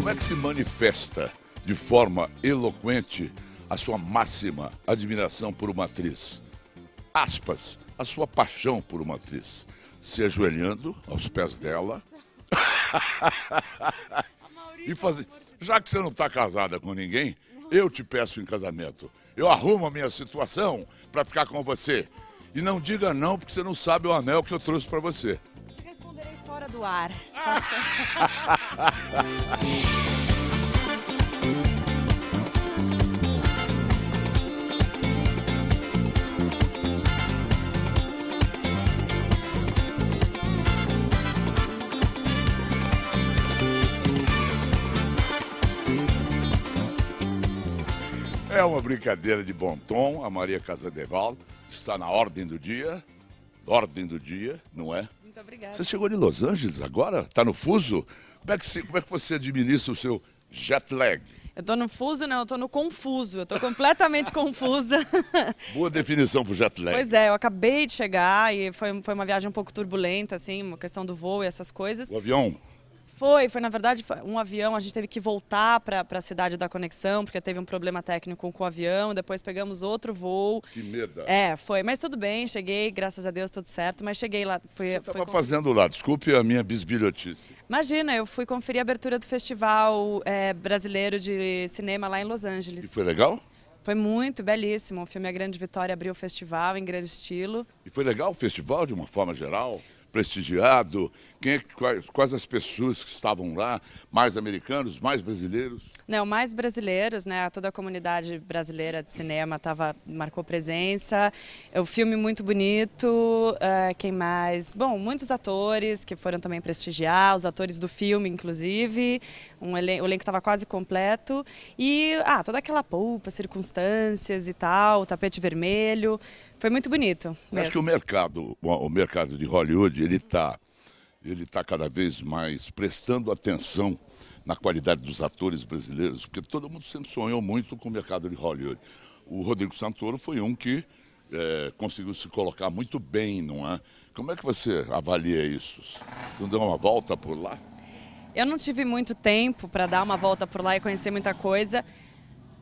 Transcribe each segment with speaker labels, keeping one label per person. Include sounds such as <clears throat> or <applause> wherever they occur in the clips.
Speaker 1: Como é que se manifesta de forma eloquente a sua máxima admiração por uma atriz? Aspas, a sua paixão por uma atriz, se ajoelhando aos pés dela <laughs> e fazer. Já que você não está casada com ninguém, eu te peço em casamento. Eu arrumo a minha situação para ficar com você. E não diga não, porque você não sabe o anel que eu trouxe para você. Te
Speaker 2: responderei fora do ar. <laughs>
Speaker 1: <laughs> É uma brincadeira de bom tom. A Maria Casadeval está na ordem do dia. Ordem do dia, não é? Muito obrigada. Você chegou de Los Angeles agora? Está no fuso? Como é, que como é que você administra o seu jet lag?
Speaker 2: Eu tô no fuso, não, eu tô no confuso. Eu tô completamente <laughs> confusa.
Speaker 1: <laughs> Boa definição pro jet lag. Pois
Speaker 2: é, eu acabei de chegar e foi, foi uma viagem um pouco turbulenta, assim, uma questão do voo e essas coisas. O avião? Foi, foi na verdade um avião, a gente teve que voltar para a cidade da conexão, porque teve um problema técnico com o avião, depois pegamos outro voo.
Speaker 1: Que medo. É,
Speaker 2: foi, mas tudo bem, cheguei, graças a Deus tudo certo, mas cheguei lá. Fui, Você estava fazendo
Speaker 1: lá, desculpe a minha bisbilhotice.
Speaker 2: Imagina, eu fui conferir a abertura do Festival é, Brasileiro de Cinema lá em Los Angeles. E foi legal? Foi muito belíssimo. O filme A Grande Vitória abriu o festival em grande estilo.
Speaker 1: E foi legal o festival de uma forma geral? prestigiado? Quem é, quais, quais as pessoas que estavam lá? Mais americanos, mais brasileiros?
Speaker 2: Não, mais brasileiros, né? Toda a comunidade brasileira de cinema tava, marcou presença. O é filme muito bonito. Uh, quem mais? Bom, muitos atores que foram também prestigiar, os atores do filme, inclusive. Um elen o elenco estava quase completo. E ah, toda aquela polpa, circunstâncias e tal, o tapete vermelho. Foi muito bonito. Mesmo. Acho que o
Speaker 1: mercado, o mercado de Hollywood, ele está ele tá cada vez mais prestando atenção na qualidade dos atores brasileiros, porque todo mundo sempre sonhou muito com o mercado de Hollywood. O Rodrigo Santoro foi um que é, conseguiu se colocar muito bem, não é? Como é que você avalia isso? Não deu uma volta por lá?
Speaker 2: Eu não tive muito tempo para dar uma volta por lá e conhecer muita coisa,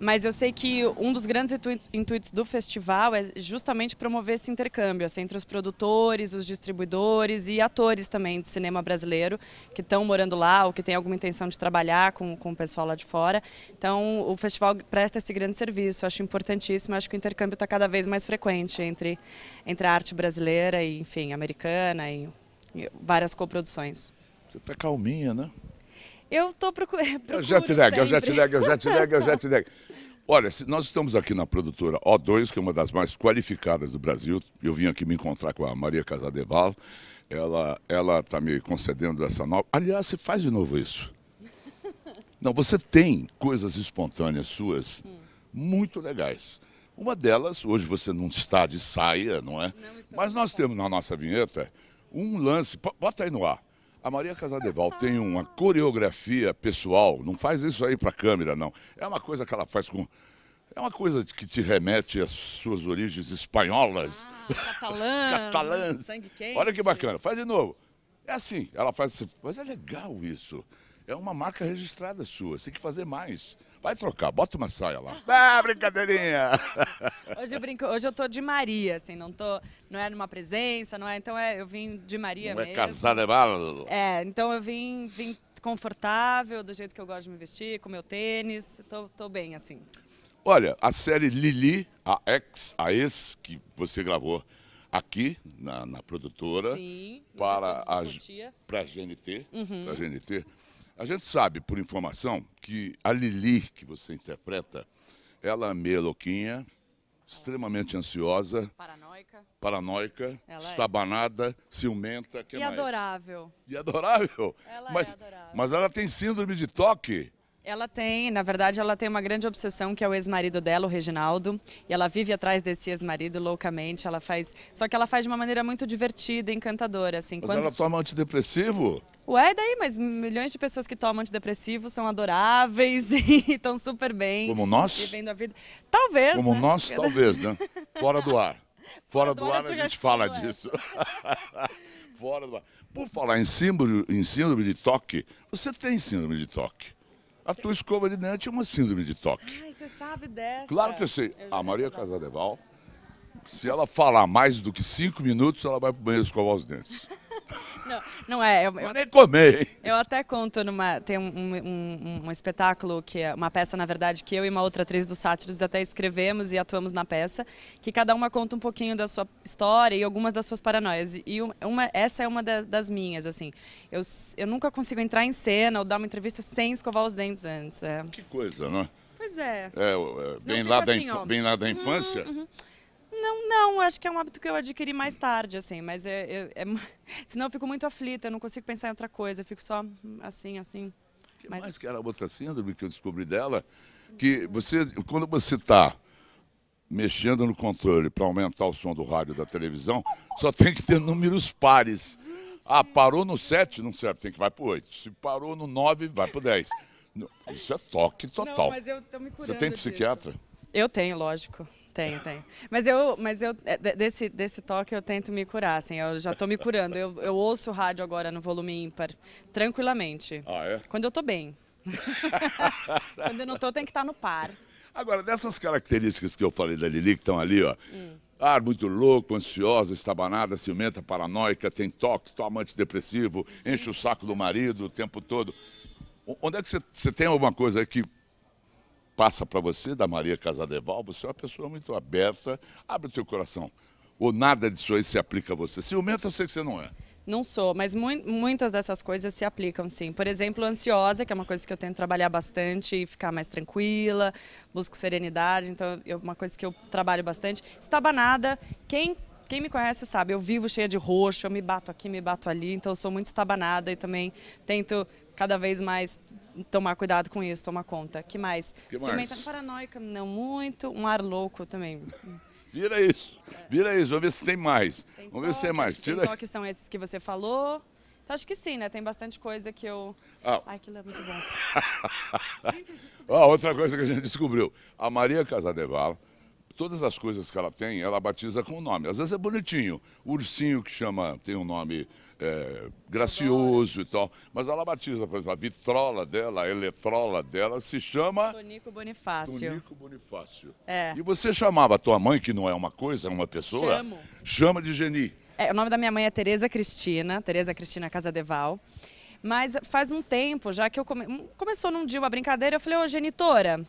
Speaker 2: mas eu sei que um dos grandes intuitos do festival é justamente promover esse intercâmbio assim, entre os produtores, os distribuidores e atores também de cinema brasileiro que estão morando lá ou que têm alguma intenção de trabalhar com, com o pessoal lá de fora. Então o festival presta esse grande serviço, acho importantíssimo, acho que o intercâmbio está cada vez mais frequente entre, entre a arte brasileira e, enfim, americana e, e várias
Speaker 1: coproduções. Você está calminha, né?
Speaker 2: Eu estou procurando. <laughs> Eu já te nego, eu já te nego, eu já
Speaker 1: te nego, eu já te nego. <laughs> Olha, nós estamos aqui na produtora O2, que é uma das mais qualificadas do Brasil. Eu vim aqui me encontrar com a Maria Casadeval. Ela ela está me concedendo essa nova. Aliás, você faz de novo isso. <laughs> Não, você tem coisas espontâneas suas muito legais. Uma delas, hoje você não está de saia, não é? Não Mas nós temos na nossa vinheta um lance. Bota aí no ar. A Maria Casadeval tem uma coreografia pessoal, não faz isso aí para câmera, não. É uma coisa que ela faz com. É uma coisa que te remete às suas origens espanholas. Ah,
Speaker 2: catalã, <laughs> catalãs. Sangue quente. Olha que
Speaker 1: bacana. Faz de novo. É assim, ela faz. Mas é legal isso. É uma marca registrada sua, você tem que fazer mais. Vai trocar, bota uma saia lá. <laughs> Ah, brincadeirinha! <laughs>
Speaker 2: Hoje eu brinco, hoje eu tô de Maria, assim, não tô, não é numa presença, não é, então é, eu vim de Maria não é mesmo. é casada, é, então eu vim, vim confortável, do jeito que eu gosto de me vestir, com meu tênis, tô, tô bem, assim.
Speaker 1: Olha, a série Lili, a ex, a ex que você gravou aqui na, na produtora Sim, para a, pra GNT, uhum. pra GNT, a gente sabe, por informação, que a Lili, que você interpreta, ela é meio louquinha, extremamente ansiosa. Paranoica. Paranoica, ela é. estabanada, é. ciumenta. Que e mais? adorável. E adorável. Ela é mas, é adorável. Mas ela tem síndrome de toque.
Speaker 2: Ela tem, na verdade, ela tem uma grande obsessão que é o ex-marido dela, o Reginaldo, e ela vive atrás desse ex-marido loucamente. Ela faz, só que ela faz de uma maneira muito divertida, encantadora, assim. Mas quando... ela
Speaker 1: toma antidepressivo?
Speaker 2: Ué, é daí, mas milhões de pessoas que tomam antidepressivo são adoráveis <laughs> e estão super bem. Como nós? Vivendo a vida. Talvez. Como né? nós, talvez,
Speaker 1: né? Fora do ar. <laughs> Fora, do, ar, a gente fala disso. <laughs> Fora do ar. Por falar em síndrome, em síndrome de toque, você tem síndrome de toque? A tua escova de dente é uma síndrome de toque.
Speaker 2: Ai, você sabe dessa. Claro que eu sei. Eu a Maria
Speaker 1: Casadeval, se ela falar mais do que cinco minutos, ela vai pro banheiro escovar os dentes.
Speaker 2: Não é. Eu, eu nem comer. Eu até conto numa. Tem um, um, um, espetáculo, que é uma peça, na verdade, que eu e uma outra atriz do Sátiros até escrevemos e atuamos na peça, que cada uma conta um pouquinho da sua história e algumas das suas paranoias. E uma, essa é uma da, das minhas, assim. Eu, eu nunca consigo entrar em cena ou dar uma entrevista sem escovar os dentes antes. É. Que
Speaker 1: coisa, não é? Pois é. é, é bem, lá assim, da inf... bem lá da uhum, infância. Uhum,
Speaker 2: uhum. Não, não, acho que é um hábito que eu adquiri mais tarde, assim, mas é, é, é, <laughs> senão eu fico muito aflita, eu não consigo pensar em outra coisa, eu fico só hum, assim, assim. que mas... mais
Speaker 1: que era outra síndrome que eu descobri dela? Que você, quando você está mexendo no controle para aumentar o som do rádio da televisão, só tem que ter números pares. Ah, parou no 7, não serve, tem que vai para o 8. Se parou no 9, vai para o 10. Isso é toque total. Não, mas eu tô me curando Você tem psiquiatra? Disso.
Speaker 2: Eu tenho, lógico. Tenho, tenho. Mas eu, mas eu é, desse, desse toque eu tento me curar, assim, eu já estou me curando. Eu, eu ouço rádio agora no volume ímpar, tranquilamente. Ah, é? Quando eu estou bem. <laughs> Quando eu não estou, tem que estar tá no par.
Speaker 1: Agora, dessas características que eu falei da Lili, que estão ali, ó. Hum. Ar ah, muito louco, ansiosa, estabanada, ciumenta, paranoica, tem toque, toma antidepressivo Sim. enche o saco do marido o tempo todo. Onde é que você tem alguma coisa que passa para você, da Maria Casadeval, você é uma pessoa muito aberta, abre o teu coração. Ou nada disso aí se aplica a você. Ciumenta eu sei que você não é.
Speaker 2: Não sou, mas mu muitas dessas coisas se aplicam sim. Por exemplo, ansiosa, que é uma coisa que eu tento trabalhar bastante e ficar mais tranquila, busco serenidade, então é uma coisa que eu trabalho bastante. Estabanada, quem quem me conhece sabe, eu vivo cheia de roxo, eu me bato aqui, me bato ali, então eu sou muito estabanada e também tento cada vez mais tomar cuidado com isso, tomar conta. que mais? Que Ciumenta paranoica, não muito. Um ar louco também.
Speaker 1: Vira isso, vira isso, vamos ver se tem mais. Tem vamos ver se tem mais. Tira... Tem toque
Speaker 2: são esses que você falou. Então, acho que sim, né? Tem bastante coisa que eu... Ah. Ai, que é muito bom.
Speaker 1: ah, <laughs> outra coisa que a gente descobriu. A Maria Casadevala todas as coisas que ela tem, ela batiza com o nome. Às vezes é bonitinho. ursinho que chama, tem um nome é, gracioso e tal. Mas ela batiza, por exemplo, a vitrola dela, a eletrola dela se chama.
Speaker 2: Tonico Bonifácio. Tonico
Speaker 1: Bonifácio. É. E você chamava a tua mãe, que não é uma coisa, é uma pessoa? Chamo. Chama de Geni.
Speaker 2: É, o nome da minha mãe é Tereza Cristina, Tereza Cristina Casadeval. Mas faz um tempo já que eu come... começou num dia uma brincadeira, eu falei, ô genitora,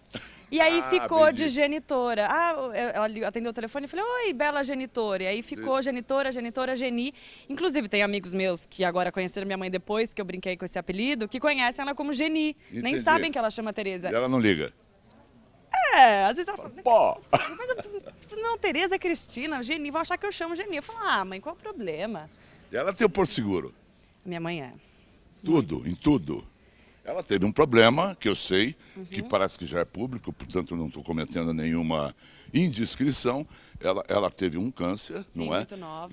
Speaker 2: e aí ah, ficou de genitora. Ah, ela atendeu o telefone e falei, oi, bela genitora. E aí ficou Sim. genitora, genitora, geni. Inclusive, tem amigos meus que agora conheceram minha mãe depois, que eu brinquei com esse apelido, que conhecem ela como geni. Entendi. Nem sabem que ela chama Tereza. E ela não liga. É, às vezes
Speaker 1: ela fala. Pô. Mas
Speaker 2: eu, tipo, não, Tereza Cristina, Geni, vão achar que eu chamo Geni. Eu falo, ah, mãe, qual o problema?
Speaker 1: E ela tem o Porto Seguro? Minha mãe é. Tudo, em tudo. Ela teve um problema, que eu sei,
Speaker 2: uhum. que parece
Speaker 1: que já é público, portanto não estou cometendo nenhuma indiscrição. Ela, ela teve um câncer, Sim, não é?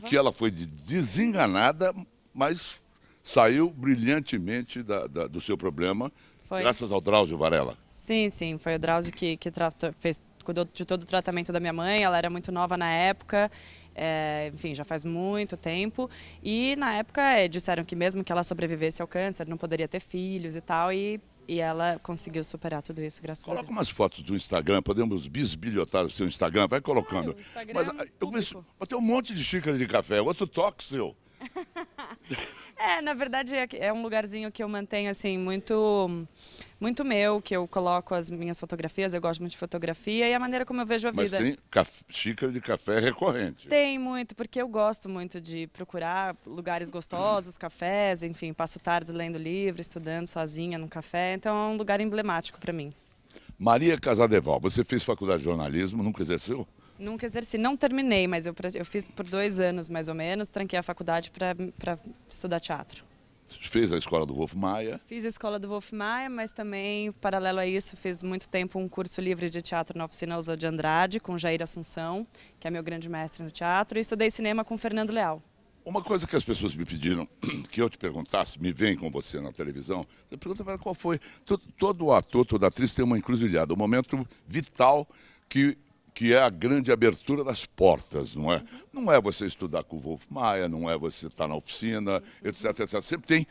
Speaker 1: Que ela foi desenganada, mas saiu brilhantemente da, da, do seu problema, foi. graças ao Drauzio Varela.
Speaker 2: Sim, sim, foi o Drauzio que, que tratou, fez, cuidou de todo o tratamento da minha mãe, ela era muito nova na época, é, enfim, já faz muito tempo. E na época é, disseram que mesmo que ela sobrevivesse ao câncer, não poderia ter filhos e tal. E e ela conseguiu superar tudo isso,
Speaker 1: graças Coloca a Deus. Coloca umas fotos do Instagram, podemos bisbilhotar o seu Instagram, vai colocando. Instagram mas é ah, eu público. conheço, um monte de xícara de café, outro toque <laughs> seu.
Speaker 2: É, na verdade é, é um lugarzinho que eu mantenho assim muito muito meu, que eu coloco as minhas fotografias, eu gosto muito de fotografia e a maneira como eu vejo a Mas vida.
Speaker 1: Mas tem xícara de café recorrente.
Speaker 2: Tem muito, porque eu gosto muito de procurar lugares gostosos, cafés, enfim, passo tardes lendo livro, estudando sozinha no café, então é um lugar emblemático para mim.
Speaker 1: Maria Casadeval, você fez faculdade de jornalismo, nunca exerceu?
Speaker 2: Nunca exerci, não terminei, mas eu, eu fiz por dois anos mais ou menos, tranquei a faculdade para estudar teatro.
Speaker 1: Fez a escola do Wolf Maia?
Speaker 2: Fiz a escola do Wolf Maia, mas também, paralelo a isso, fiz muito tempo um curso livre de teatro na oficina Usa de Andrade, com Jair Assunção, que é meu grande mestre no teatro, e estudei cinema com Fernando Leal.
Speaker 1: Uma coisa que as pessoas me pediram <clears throat> que eu te perguntasse, me vem com você na televisão, eu pergunto para qual foi. Todo, todo ator, toda atriz tem uma encruzilhada, um momento vital que que é a grande abertura das portas, não é? Não é você estudar com o Wolf Maia, não é você estar tá na oficina, etc, etc. Sempre tem.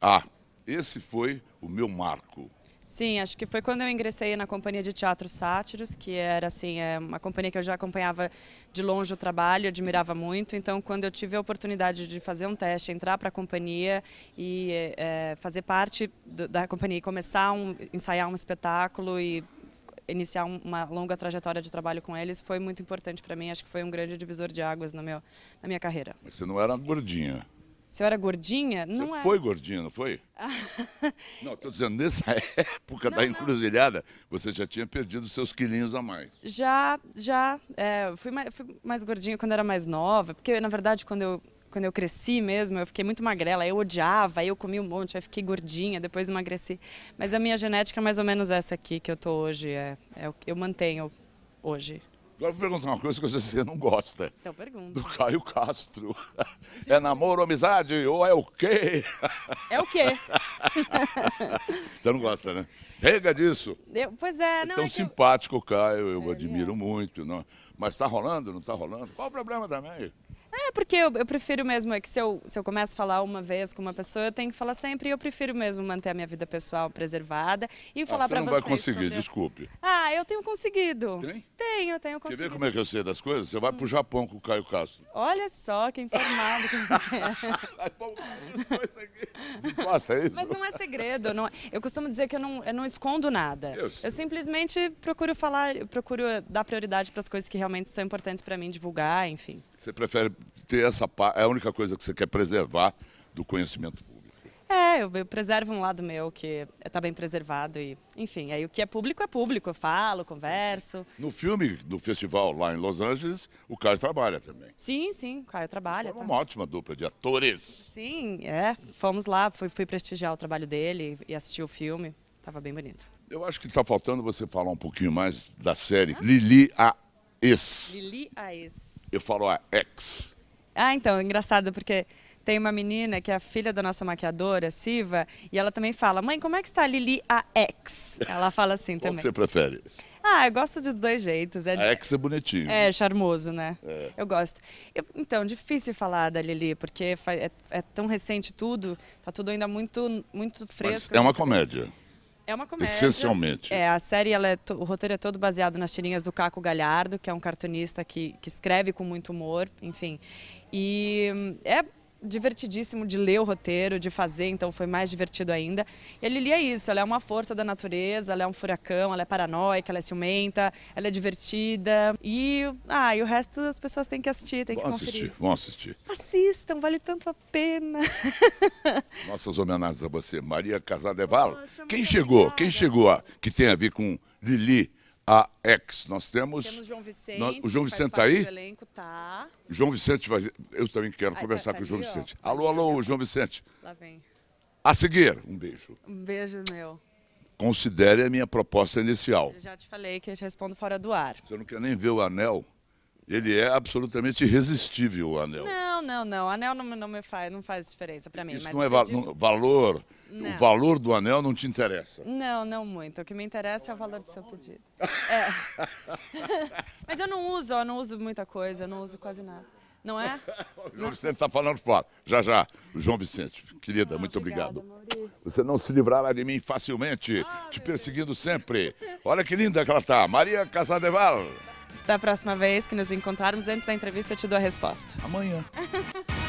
Speaker 1: Ah, esse foi o meu marco.
Speaker 2: Sim, acho que foi quando eu ingressei na companhia de teatro Sátiros, que era assim, é uma companhia que eu já acompanhava de longe o trabalho, admirava muito. Então, quando eu tive a oportunidade de fazer um teste, entrar para a companhia e é, é, fazer parte do, da companhia, e começar a um, ensaiar um espetáculo e iniciar uma longa trajetória de trabalho com eles foi muito importante para mim. Acho que foi um grande divisor de águas no meu, na minha carreira.
Speaker 1: Mas você não era gordinha?
Speaker 2: Se eu era gordinha, não você é. era.
Speaker 1: Foi gordinha, não foi? <laughs> não, estou dizendo, nessa <laughs> época não, da encruzilhada, não. você já tinha perdido seus quilinhos a mais.
Speaker 2: Já, já. É, fui, mais, fui mais gordinha quando era mais nova, porque na verdade quando eu quando eu cresci mesmo, eu fiquei muito magrela, eu odiava, eu comi um monte, aí fiquei gordinha, depois emagreci. Mas a minha genética é mais ou menos essa aqui que eu tô hoje, é, é eu mantenho hoje.
Speaker 1: Agora vou perguntar uma coisa que você não gosta. Então pergunta. Do Caio Castro. <laughs> É namoro ou amizade? Ou é o quê? É o quê? <laughs> Você não gosta, né? Rega disso.
Speaker 2: Eu, pois é, é não. É tão é
Speaker 1: simpático o Caio, eu é, admiro muito. Não. É? Mas está rolando, não está rolando? Qual o problema também?
Speaker 2: É, porque eu, eu, prefiro mesmo, é que se eu, se eu começo a falar uma vez com uma pessoa, eu tenho que falar sempre, e eu prefiro mesmo manter a minha vida pessoal preservada e ah, falar para vocês. você. Não vai conseguir, sobre... desculpe. Ah, eu tenho conseguido. Tem? Tenho, tenho conseguido. Quer ver como é
Speaker 1: que eu sei das coisas? Você vai pro Japão com o Caio Castro.
Speaker 2: Olha só, que informado que você é. <laughs> vai pôr
Speaker 1: aqui. é isso? Mas não
Speaker 2: é segredo. Não... É, eu costumo dizer que eu não, eu não escondo nada. Eu, eu simplesmente procuro falar, procuro dar prioridade para as coisas que realmente são importantes para mim divulgar, enfim.
Speaker 1: Você prefere ter essa parte, é a única coisa que você quer preservar do conhecimento público.
Speaker 2: É, eu, preservo um lado meu que está bem preservado e, enfim, aí o que é público é público, eu falo, converso.
Speaker 1: No filme do festival lá em Los Angeles, o Caio trabalha também.
Speaker 2: Sim, sim, o Caio trabalha. tá. uma
Speaker 1: ótima dupla de atores.
Speaker 2: Sim, é, fomos lá, fui, fui prestigiar o trabalho dele e assistir o filme, estava bem bonito.
Speaker 1: Eu acho que está faltando você falar um pouquinho mais da série ah? Lili a Ex. Lili a Ex eu falo a ah, ex.
Speaker 2: Ah, então, engraçado, porque tem uma menina que é a filha da nossa maquiadora, Siva, e ela também fala: Mãe, como é que está a Lili a ex? Ela fala assim <laughs> também. Como você prefere? Ah, eu gosto dos dois jeitos. É, a ex é bonitinho. É, charmoso, né? É. Eu gosto. Eu, então, difícil falar da Lili, porque é, é, tão recente tudo, tá tudo ainda muito, muito fresco. Mas é uma
Speaker 1: comédia. É uma comédia. Essencialmente.
Speaker 2: É, a série, ela é o roteiro é todo baseado nas tirinhas do Caco Galhardo, que é um cartunista que, que escreve com muito humor, enfim. E hum, é divertidíssimo de ler o roteiro, de fazer, então foi mais divertido ainda. E a Lili é isso, ela é uma força da natureza, ela é um furacão, ela é paranoica, ela é ciumenta, ela é divertida. E, ah, e o resto das pessoas têm que assistir, têm vão que vão conferir. assistir, vão assistir. Assistam, vale tanto a pena.
Speaker 1: <laughs> Nossas homenagens a você, Maria Casadeval. Quem chegou, quem chegou a, que tem a ver com Lili? a ex Nós temos. Temos João Vicente. Nós, o João Vicente está aí? Elenco,
Speaker 2: tá.
Speaker 1: João Vicente vai. Eu também quero Ai, conversar tá, tá com o tá João ali, Vicente. Tá ó. Alô, alô, João Vicente. Lá vem. A seguir, um beijo.
Speaker 2: Um beijo meu.
Speaker 1: Considere a minha proposta inicial. Eu
Speaker 2: já te falei que eu te respondo fora do ar. Você
Speaker 1: não quer nem ver o anel? Ele é absolutamente irresistível, o anel.
Speaker 2: Não, não, não. O anel não, não, me faz, não faz diferença para mim. Isso não é va digo...
Speaker 1: valor.
Speaker 2: Não. O valor
Speaker 1: do anel não te interessa.
Speaker 2: Não, não muito. O que me interessa o é o valor do seu pedido. É. <laughs> Mas eu não uso, eu não uso muita coisa, eu não uso quase nada. Não é? O João Vicente
Speaker 1: está falando fora. Já, já. João Vicente, querida, ah, muito obrigado. Você não se livrará de mim facilmente, ah, te perseguindo Deus. sempre. Olha que linda que ela está. Maria Casadeval.
Speaker 2: Da próxima vez que nos encontrarmos, antes da entrevista, eu te dou a resposta.
Speaker 1: Amanhã. <laughs>